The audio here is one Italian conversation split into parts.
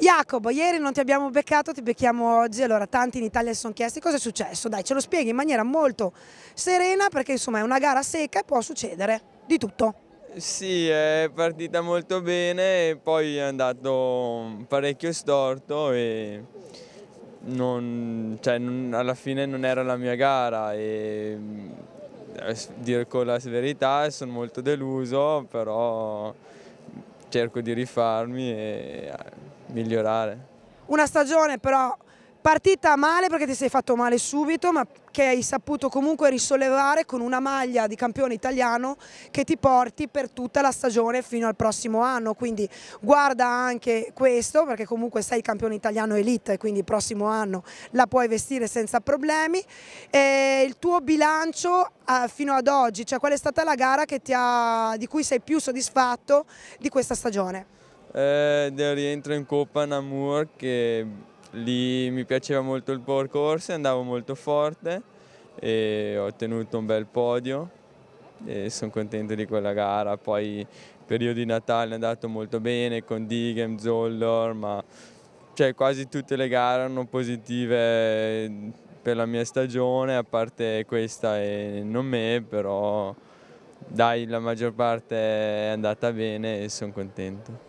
Jacopo, ieri non ti abbiamo beccato, ti becchiamo oggi, allora tanti in Italia si sono chiesti cosa è successo, dai ce lo spieghi in maniera molto serena perché insomma è una gara secca e può succedere di tutto. Sì, è partita molto bene e poi è andato parecchio storto e non, cioè, non, alla fine non era la mia gara e eh, dire con la verità sono molto deluso però cerco di rifarmi e migliorare. Una stagione però partita male perché ti sei fatto male subito ma che hai saputo comunque risollevare con una maglia di campione italiano che ti porti per tutta la stagione fino al prossimo anno quindi guarda anche questo perché comunque sei campione italiano elite quindi il prossimo anno la puoi vestire senza problemi e il tuo bilancio eh, fino ad oggi cioè qual è stata la gara ha, di cui sei più soddisfatto di questa stagione? Eh, del rientro in Coppa Namur che lì mi piaceva molto il percorso, andavo molto forte e ho ottenuto un bel podio e sono contento di quella gara. Poi periodo di Natale è andato molto bene con Digem, Zollor, ma cioè, quasi tutte le gare erano positive per la mia stagione, a parte questa e non me, però dai, la maggior parte è andata bene e sono contento.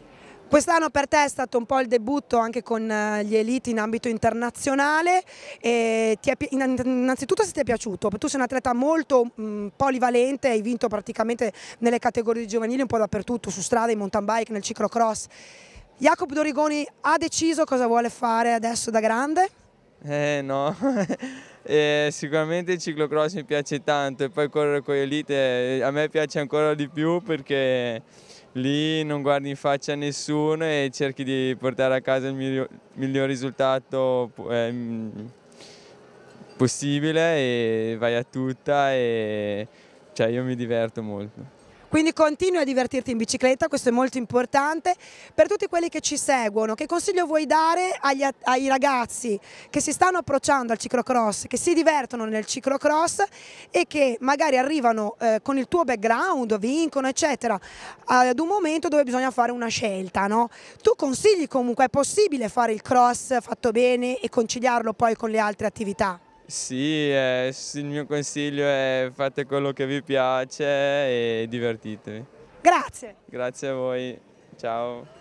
Quest'anno per te è stato un po' il debutto anche con eh, gli Elite in ambito internazionale, è, innanzitutto se ti è piaciuto, tu sei un atleta molto mh, mm, polivalente, hai vinto praticamente nelle categorie giovanili un po' dappertutto, su strada, in mountain bike, nel ciclocross. Jacopo Dorigoni ha deciso cosa vuole fare adesso da grande? Eh no, eh, sicuramente il ciclocross mi piace tanto e poi correre con gli elite eh, a me piace ancora di più perché lì non guardi in faccia a nessuno e cerchi di portare a casa il miglior, risultato ehm, possibile e vai a tutta e cioè, io mi diverto molto. Quindi continui a divertirti in bicicletta, questo è molto importante. Per tutti quelli che ci seguono, che consiglio vuoi dare agli, ai ragazzi che si stanno approcciando al ciclocross, che si divertono nel ciclocross e che magari arrivano eh, con il tuo background, vincono eccetera, ad un momento dove bisogna fare una scelta. No? Tu consigli comunque, è possibile fare il cross fatto bene e conciliarlo poi con le altre attività? Sì, eh, il mio consiglio è fate quello che vi piace e divertitevi. Grazie. Grazie a voi, ciao.